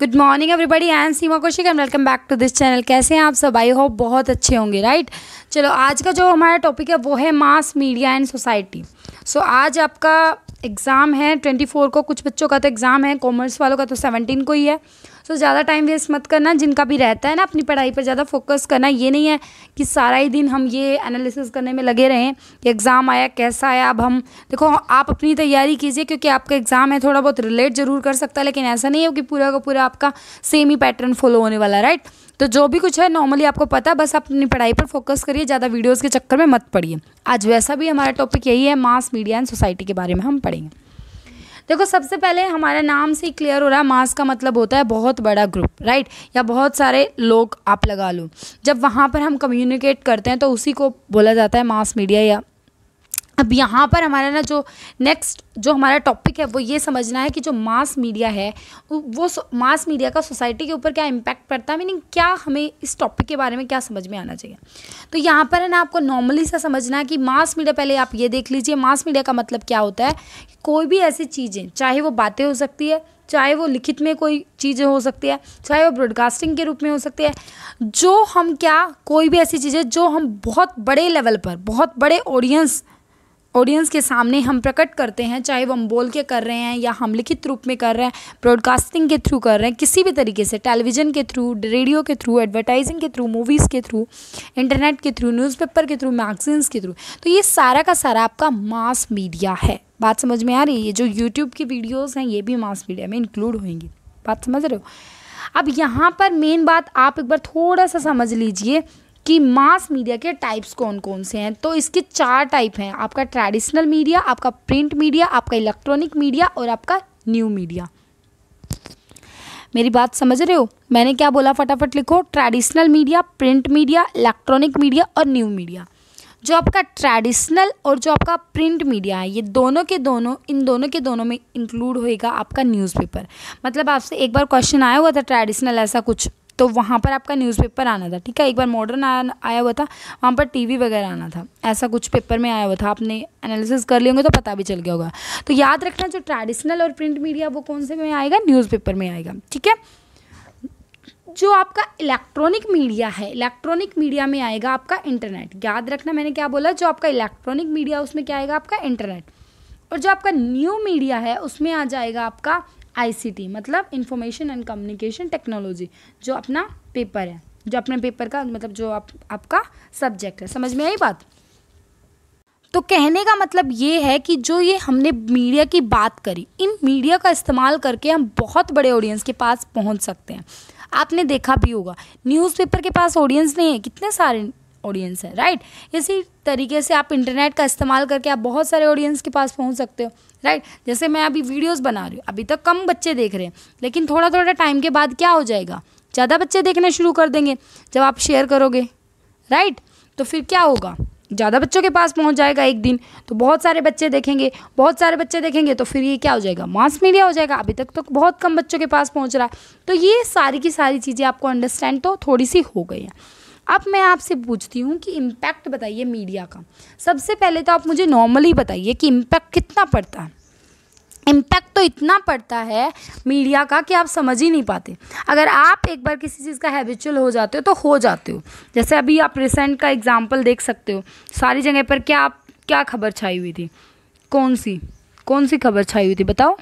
good morning everybody and Seema Kaushik and welcome back to this channel कैसे हैं आप सब आई होप बहुत अच्छे होंगे राइट चलो आज का जो हमारा टॉपिक है वो है mass media and society so आज आपका एग्ज़ाम है ट्वेंटी फोर को कुछ बच्चों का तो एग्ज़ाम है कॉमर्स वालों का तो सेवनटीन को ही है सो so, ज़्यादा टाइम वेस्ट मत करना जिनका भी रहता है ना अपनी पढ़ाई पर ज़्यादा फोकस करना ये नहीं है कि सारा ही दिन हम ये एनालिसिस करने में लगे रहें कि एग्ज़ाम आया कैसा आया अब हम देखो आप अपनी तैयारी कीजिए क्योंकि आपका एग्ज़ाम है थोड़ा बहुत रिलेट ज़रूर कर सकता है लेकिन ऐसा नहीं है कि पूरा का पूरा आपका सेम ही पैटर्न फॉलो होने वाला राइट तो जो भी कुछ है नॉर्मली आपको पता है बस आप अपनी पढ़ाई पर फोकस करिए ज़्यादा वीडियोज़ के चक्कर में मत पढ़िए आज वैसा भी हमारा टॉपिक यही है मास मीडिया एंड सोसाइटी के बारे में हम पढ़ेंगे देखो सबसे पहले हमारे नाम से क्लियर हो रहा है मास का मतलब होता है बहुत बड़ा ग्रुप राइट या बहुत सारे लोग आप लगा लो जब वहाँ पर हम कम्युनिकेट करते हैं तो उसी को बोला जाता है मास मीडिया या अब यहाँ पर हमारा ना जो नेक्स्ट जो हमारा टॉपिक है वो ये समझना है कि जो मास मीडिया है वो मास मीडिया का सोसाइटी के ऊपर क्या इम्पैक्ट पड़ता है मीनिंग क्या हमें इस टॉपिक के बारे में क्या समझ में आना चाहिए तो यहाँ पर है ना आपको नॉर्मली सा समझना है कि मास मीडिया पहले आप ये देख लीजिए मास मीडिया का मतलब क्या होता है कोई भी ऐसी चीज़ें चाहे वो बातें हो सकती है चाहे वो लिखित में कोई चीज़ें हो सकती है चाहे वो ब्रॉडकास्टिंग के रूप में हो सकती है जो हम क्या कोई भी ऐसी चीज़ें जो हम बहुत बड़े लेवल पर बहुत बड़े ऑडियंस ऑडियंस के सामने हम प्रकट करते हैं चाहे वो हम बोल के कर रहे हैं या हम लिखित रूप में कर रहे हैं ब्रॉडकास्टिंग के थ्रू कर रहे हैं किसी भी तरीके से टेलीविज़न के थ्रू रेडियो के थ्रू एडवर्टाइजिंग के थ्रू मूवीज़ के थ्रू इंटरनेट के थ्रू न्यूज़पेपर के थ्रू मैगजीन्स के थ्रू तो ये सारा का सारा आपका मास मीडिया है बात समझ में आ रही है ये जो यूट्यूब की वीडियोज़ हैं ये भी मास मीडिया में इंक्लूड होंगी बात समझ रहे हो अब यहाँ पर मेन बात आप एक बार थोड़ा सा समझ लीजिए कि मास मीडिया के टाइप्स कौन कौन से हैं तो इसके चार टाइप हैं आपका ट्रेडिशनल मीडिया आपका प्रिंट मीडिया आपका इलेक्ट्रॉनिक मीडिया और आपका न्यू मीडिया मेरी बात समझ रहे हो मैंने क्या बोला फटाफट लिखो traditional media print media electronic media और न्यू मीडिया जो आपका ट्रेडिशनल और जो आपका प्रिंट मीडिया है ये दोनों के दोनों इन दोनों के दोनों में इंक्लूड होएगा आपका न्यूज़पेपर मतलब आपसे एक बार क्वेश्चन आया हुआ था ट्रेडिशनल ऐसा कुछ तो वहाँ पर आपका न्यूज़पेपर आना था ठीक है एक बार मॉडर्न आया आया हुआ था वहाँ पर टीवी वगैरह आना था ऐसा कुछ पेपर में आया हुआ था आपने एनालिसिस कर लिए होंगे तो पता भी चल गया होगा तो याद रखना जो ट्रेडिशनल और प्रिंट मीडिया वो कौन से में आएगा न्यूज़पेपर में आएगा ठीक है जो आपका इलेक्ट्रॉनिक मीडिया है इलेक्ट्रॉनिक मीडिया में आएगा आपका इंटरनेट याद रखना मैंने क्या बोला जो आपका इलेक्ट्रॉनिक मीडिया उसमें क्या आएगा आपका इंटरनेट और जो आपका न्यू मीडिया है उसमें आ जाएगा आपका आईसीटी मतलब इंफॉर्मेशन एंड कम्युनिकेशन टेक्नोलॉजी जो अपना पेपर है जो अपने पेपर का मतलब जो आप आपका सब्जेक्ट है समझ में आई बात तो कहने का मतलब ये है कि जो ये हमने मीडिया की बात करी इन मीडिया का इस्तेमाल करके हम बहुत बड़े ऑडियंस के पास पहुंच सकते हैं आपने देखा भी होगा न्यूज़पेपर के पास ऑडियंस नहीं है कितने सारे ऑडियंस है राइट इसी तरीके से आप इंटरनेट का इस्तेमाल करके आप बहुत सारे ऑडियंस के पास पहुंच सकते हो राइट जैसे मैं अभी वीडियोस बना रही हूँ अभी तक कम बच्चे देख रहे हैं लेकिन थोड़ा थोड़ा टाइम के बाद क्या हो जाएगा ज़्यादा बच्चे देखना शुरू कर देंगे जब आप शेयर करोगे राइट तो फिर क्या होगा ज़्यादा बच्चों के पास पहुंच जाएगा एक दिन तो बहुत सारे बच्चे देखेंगे बहुत सारे बच्चे देखेंगे तो फिर ये क्या हो जाएगा मास मीडिया हो जाएगा अभी तक तो बहुत कम बच्चों के पास पहुंच रहा है तो ये सारी की सारी चीज़ें आपको अंडरस्टैंड तो थोड़ी सी हो गई हैं अब मैं आपसे पूछती हूँ कि इम्पैक्ट बताइए मीडिया का सबसे पहले तो आप मुझे नॉर्मली बताइए कि इम्पैक्ट कितना पड़ता है इम्पैक्ट तो इतना पड़ता है मीडिया का कि आप समझ ही नहीं पाते अगर आप एक बार किसी चीज़ का हैबिचुअल हो जाते हो तो हो जाते हो जैसे अभी आप रिसेंट का एग्जाम्पल देख सकते हो सारी जगह पर क्या आप क्या खबर छाई हुई थी कौन सी कौन सी खबर छाई हुई थी बताओ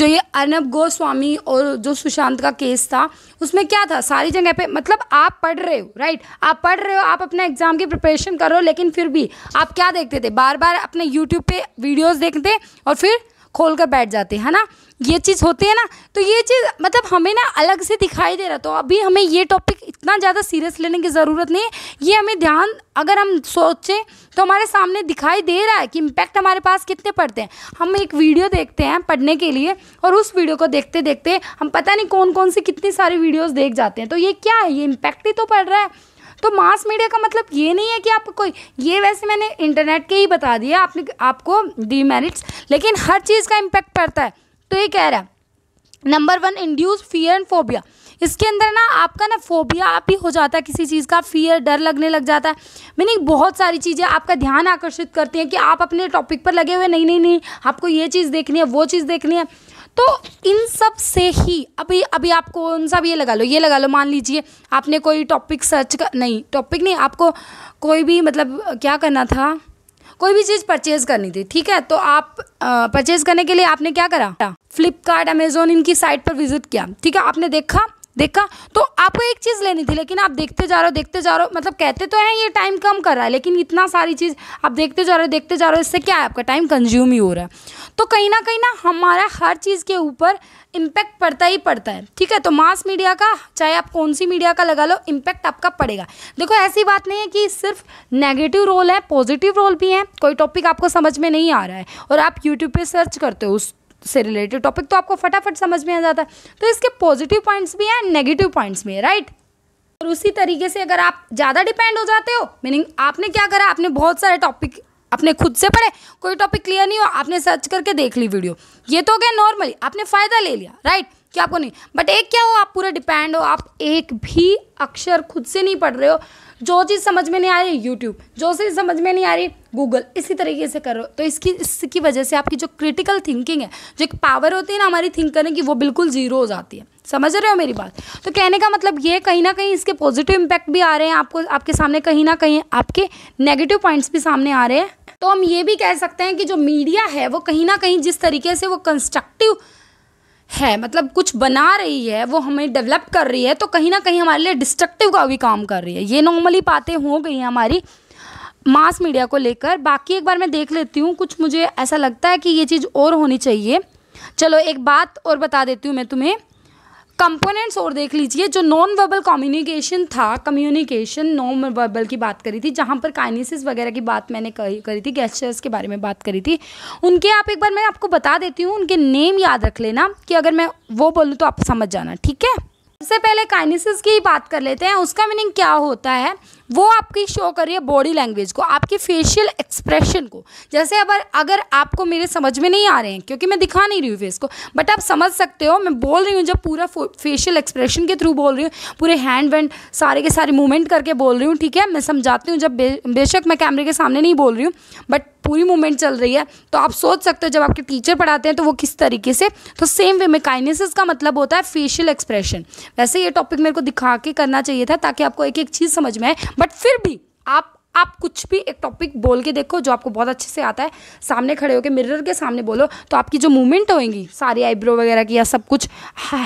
जो ये अर्नब गोस्वामी और जो सुशांत का केस था उसमें क्या था सारी जगह पे मतलब आप पढ़ रहे हो राइट आप पढ़ रहे हो आप अपने एग्जाम की प्रिपरेशन कर रहे हो लेकिन फिर भी आप क्या देखते थे बार बार अपने यूट्यूब पे वीडियोस देखते और फिर खोल कर बैठ जाते हैं ना ये चीज़ होती है ना तो ये चीज़ मतलब हमें ना अलग से दिखाई दे रहा तो अभी हमें ये टॉपिक इतना ज़्यादा सीरियस लेने की ज़रूरत नहीं है ये हमें ध्यान अगर हम सोचें तो हमारे सामने दिखाई दे रहा है कि इम्पैक्ट हमारे पास कितने पड़ते हैं हम एक वीडियो देखते हैं पढ़ने के लिए और उस वीडियो को देखते देखते हम पता नहीं कौन कौन सी कितनी सारी वीडियोज़ देख जाते हैं तो ये क्या है ये इम्पैक्ट ही तो पड़ रहा है तो मास मीडिया का मतलब ये नहीं है कि आप कोई ये वैसे मैंने इंटरनेट के ही बता दिया आपने आपको डीमेरिट्स लेकिन हर चीज़ का इम्पैक्ट पड़ता है तो ये कह रहा है number one induce fear and phobia इसके अंदर ना आपका ना फोबिया भी हो जाता है किसी चीज़ का फियर डर लगने लग जाता है मीनिंग बहुत सारी चीज़ें आपका ध्यान आकर्षित करती हैं कि आप अपने टॉपिक पर लगे हुए नहीं नहीं नहीं आपको ये चीज़ देखनी है वो चीज़ देखनी है तो इन सब से ही अभी अभी आपको उन सब ये लगा लो ये लगा लो मान लीजिए आपने कोई टॉपिक सर्च कर नहीं टॉपिक नहीं आपको कोई भी मतलब क्या करना था कोई भी चीज़ परचेज़ करनी थी ठीक है तो आप परचेज़ करने के लिए आपने क्या करा फ्लिपकार्ट अमेजोन इनकी साइट पर विजिट किया ठीक है आपने देखा देखा तो आपको एक चीज़ लेनी थी लेकिन आप देखते जा रहे हो देखते जा रहे हो मतलब कहते तो हैं ये टाइम कम कर रहा है लेकिन इतना सारी चीज़ आप देखते जा रहे हो देखते जा रहे हो इससे क्या है आपका टाइम कंज्यूम ही हो रहा है तो कहीं ना कहीं ना हमारा हर चीज़ के ऊपर इम्पैक्ट पड़ता ही पड़ता है ठीक है तो मास मीडिया का चाहे आप कौन सी मीडिया का लगा लो इम्पैक्ट आपका पड़ेगा देखो ऐसी बात नहीं है कि सिर्फ नेगेटिव रोल है पॉजिटिव रोल भी है कोई टॉपिक आपको समझ में नहीं आ रहा है और आप यूट्यूब पर सर्च करते हो उस से रिलेटेड टॉपिक तो आपको फटाफट समझ में आ जाता है तो इसके पॉजिटिव पॉइंट्स भी हैं नेगेटिव पॉइंट्स भी है राइट और उसी तरीके से अगर आप ज़्यादा डिपेंड हो जाते हो मीनिंग आपने क्या करा आपने बहुत सारे टॉपिक अपने खुद से पढ़े कोई टॉपिक क्लियर नहीं हो आपने सर्च करके देख ली वीडियो ये तो हो गया नॉर्मली आपने फ़ायदा ले लिया राइट कि आपको नहीं बट एक क्या हो आप पूरे डिपेंड हो आप एक भी अक्षर खुद से नहीं पढ़ रहे हो जो चीज़ समझ में नहीं आ रही यूट्यूब जो चीज़ समझ में नहीं आ रही गूगल इसी तरीके से करो तो इसकी इसकी वजह से आपकी जो क्रिटिकल थिंकिंग है जो एक पावर होती है ना हमारी थिंक करने की वो बिल्कुल ज़ीरो हो जाती है समझ रहे हो मेरी बात तो कहने का मतलब ये कहीं ना कहीं इसके पॉजिटिव इम्पैक्ट भी आ रहे हैं आपको आपके सामने कहीं ना कहीं आपके नेगेटिव पॉइंट्स भी सामने आ रहे हैं तो हम ये भी कह सकते हैं कि जो मीडिया है वो कहीं ना कहीं जिस तरीके से वो कंस्ट्रक्टिव है मतलब कुछ बना रही है वो हमें डेवलप कर रही है तो कहीं ना कहीं हमारे लिए डिस्ट्रक्टिव का भी काम कर रही है ये नॉर्मली बातें हो गई हैं हमारी मास मीडिया को लेकर बाकी एक बार मैं देख लेती हूँ कुछ मुझे ऐसा लगता है कि ये चीज़ और होनी चाहिए चलो एक बात और बता देती हूँ मैं तुम्हें कंपोनेंट्स और देख लीजिए जो नॉन वर्बल कम्युनिकेशन था कम्युनिकेशन नॉन वर्बल की बात करी थी जहाँ पर काइनेसिस वगैरह की बात मैंने कही करी थी गेस्टर्स के बारे में बात करी थी उनके आप एक बार मैं आपको बता देती हूँ उनके नेम याद रख लेना कि अगर मैं वो बोलूँ तो आप समझ जाना ठीक है सबसे पहले काइनेसिस की बात कर लेते हैं उसका मीनिंग क्या होता है वो आपकी शो कर रही है बॉडी लैंग्वेज को आपकी फेशियल एक्सप्रेशन को जैसे अगर अगर आपको मेरे समझ में नहीं आ रहे हैं क्योंकि मैं दिखा नहीं रही हूँ फेस को बट आप समझ सकते हो मैं बोल रही हूँ जब पूरा फेशियल एक्सप्रेशन के थ्रू बोल रही हूँ पूरे हैंड वैंड सारे के सारे मूवमेंट करके बोल रही हूँ ठीक है मैं समझाती हूँ जब बे, बेशक मैं कैमरे के सामने नहीं बोल रही हूँ बट पूरी मूवमेंट चल रही है तो आप सोच सकते हो जब आपके टीचर पढ़ाते हैं तो वो किस तरीके से तो सेम वे में काइनेसिस का मतलब होता है फेशियल एक्सप्रेशन वैसे ये टॉपिक मेरे को दिखा के करना चाहिए था ताकि आपको एक एक चीज़ समझ में आए बट फिर भी आप आप कुछ भी एक टॉपिक बोल के देखो जो आपको बहुत अच्छे से आता है सामने खड़े होकर मिरर के सामने बोलो तो आपकी जो मूवमेंट होएंगी सारी आईब्रो वगैरह की या सब कुछ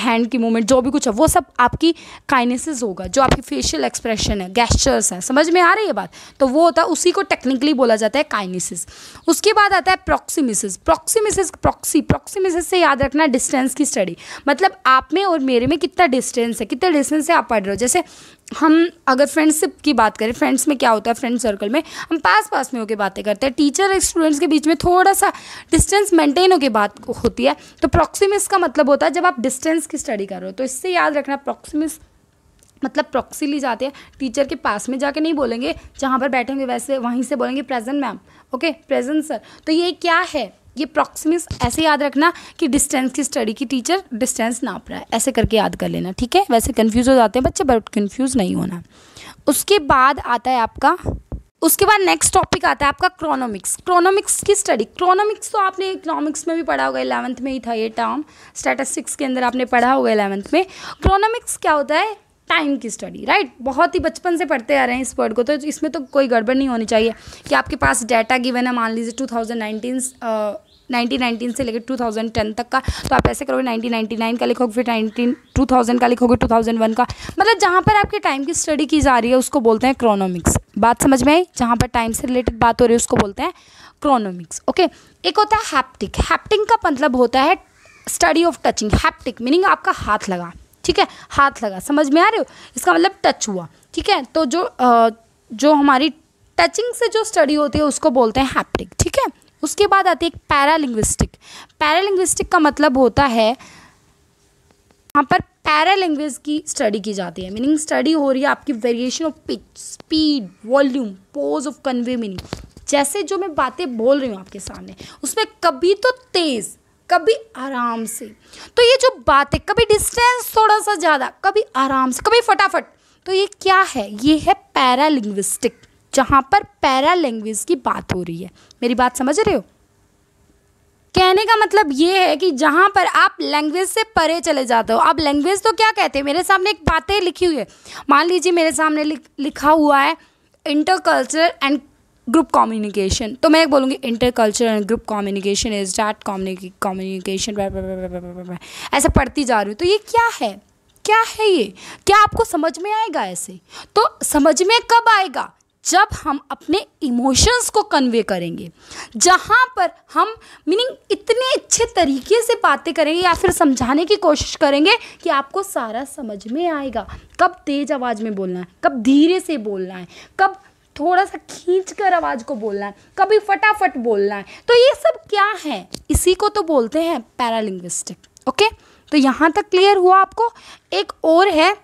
हैंड की मूवमेंट जो भी कुछ है वो सब आपकी काइनेसिस होगा जो आपकी फेशियल एक्सप्रेशन है गैस्चर्स हैं समझ में आ रही है बात तो वो होता है उसी को टेक्निकली बोला जाता है काइनेसिस उसके बाद आता है प्रॉक्सीमिसिस प्रॉक्सीमिसिस प्रॉक्सी प्रॉक्सीमिसिस से याद रखना डिस्टेंस की स्टडी मतलब आप में और मेरे में कितना डिस्टेंस है कितना डिस्टेंस से आप पढ़ रहे हो जैसे हम अगर फ्रेंडशिप की बात करें फ्रेंड्स में क्या होता है फ्रेंड्स फ्रेंड सर्कल में हम पास पास में होकर बातें करते हैं टीचर और स्टूडेंट्स के बीच में थोड़ा सा डिस्टेंस मेंटेन होकर बात होती है तो प्रॉक्सिमिस का मतलब होता है जब आप डिस्टेंस की स्टडी कर रहे हो तो इससे याद रखना प्रॉक्सिमिस मतलब प्रॉक्सी ली जाते हैं टीचर के पास में जाके नहीं बोलेंगे जहाँ पर बैठेंगे वैसे वहीं से बोलेंगे present ma'am okay present sir तो ये क्या है ये प्रॉक्सिमिस ऐसे याद रखना कि डिस्टेंस की स्टडी की टीचर डिस्टेंस नाप रहा है ऐसे करके याद कर लेना ठीक है वैसे कन्फ्यूज़ हो जाते हैं बच्चे बट कन्फ्यूज़ नहीं होना उसके बाद आता है आपका उसके बाद नेक्स्ट टॉपिक आता है आपका क्रोनॉमिक्स क्रोनोमिक्स की स्टडी क्रोनॉमिक्स तो आपने इकोनॉमिक्स में भी पढ़ा होगा इलेवंथ में ही था ये टर्म स्टेटस्टिक्स के अंदर आपने पढ़ा होगा इलेवंथ में क्रोनॉमिक्स क्या होता है टाइम की स्टडी राइट बहुत ही बचपन से पढ़ते आ रहे हैं इस वर्ड को तो इसमें तो कोई गड़बड़ नहीं होनी चाहिए कि आपके पास डाटा गिवन है मान लीजिए two thousand nineteen nineteen nineteen से लेकर टू थाउजेंड टेन तक का तो आप ऐसे करोगे नाइनटीन नाइनटी नाइन का लिखोगे फिर नाइनटीन टू थाउजेंड का लिखोगे टू थाउजेंड वन का मतलब जहाँ पर आपके टाइम की स्टडी की जा रही है उसको बोलते हैं क्रोनॉमिक्स बात समझ में आई जहाँ पर टाइम से रिलेटेड बात हो रही है उसको बोलते हैं क्रोनोमिक्स ओके एक होता है हैप्टिक हैप्टिंग का मतलब होता है study of touching haptic meaning आपका हाथ लगा ठीक है हाथ लगा समझ में आ रहे हो इसका मतलब टच हुआ ठीक है तो जो जो हमारी टचिंग से जो स्टडी होती है उसको बोलते हैं हैप्टिक ठीक है उसके बाद आती है पैरालिंग्विस्टिक पैरालिंग्विस्टिक का मतलब होता है यहाँ पर पैरा लैंग्वेज की स्टडी की जाती है मीनिंग स्टडी हो रही है आपकी variation of pitch speed volume pause of convey meaning जैसे जो मैं बातें बोल रही हूँ आपके सामने उसमें कभी तो तेज़ कभी आराम से तो ये जो बातें कभी डिस्टेंस थोड़ा सा ज़्यादा कभी आराम से कभी फटाफट तो ये क्या है ये है पैरा लिंग्विस्टिक जहाँ पर पैरा लैंग्वेज की बात हो रही है मेरी बात समझ रहे हो कहने का मतलब ये है कि जहाँ पर आप लैंग्वेज से परे चले जाते हो आप लैंग्वेज तो क्या कहते हैं मेरे सामने एक बातें लिखी हुई है मान लीजिए मेरे सामने लिखा हुआ है inter culture and group communication तो मैं एक बोलूँगी inter culture and group communication is that communication ऐसे पढ़ती जा रही हूँ तो ये क्या है क्या है ये क्या आपको समझ में आएगा ऐसे तो समझ में कब आएगा जब हम अपने इमोशंस को कन्वे करेंगे जहाँ पर हम मीनिंग इतने अच्छे तरीके से बातें करेंगे या फिर समझाने की कोशिश करेंगे कि आपको सारा समझ में आएगा कब तेज़ आवाज़ में बोलना है कब धीरे से बोलना है कब थोड़ा सा खींच कर आवाज़ को बोलना है कभी फटाफट बोलना है तो ये सब क्या है इसी को तो बोलते हैं पैरालिंग्विस्टिक ओके तो यहाँ तक क्लियर हुआ आपको एक और है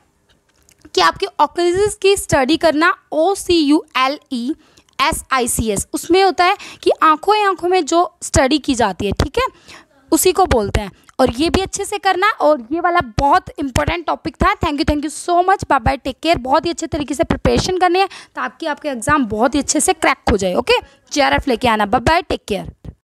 कि आपके ऑक्सीज की स्टडी करना O C U L E S I C S उसमें होता है कि आंखों ही आंखों में जो स्टडी की जाती है ठीक है उसी को बोलते हैं और ये भी अच्छे से करना और ये वाला बहुत इंपॉर्टेंट टॉपिक था thank you thank you so much bye bye take care बहुत ही अच्छे तरीके से प्रिपरेशन करनी है ताकि आपके एग्जाम बहुत ही अच्छे से क्रैक हो जाए ओके जे लेके आना बाय बाय टेक केयर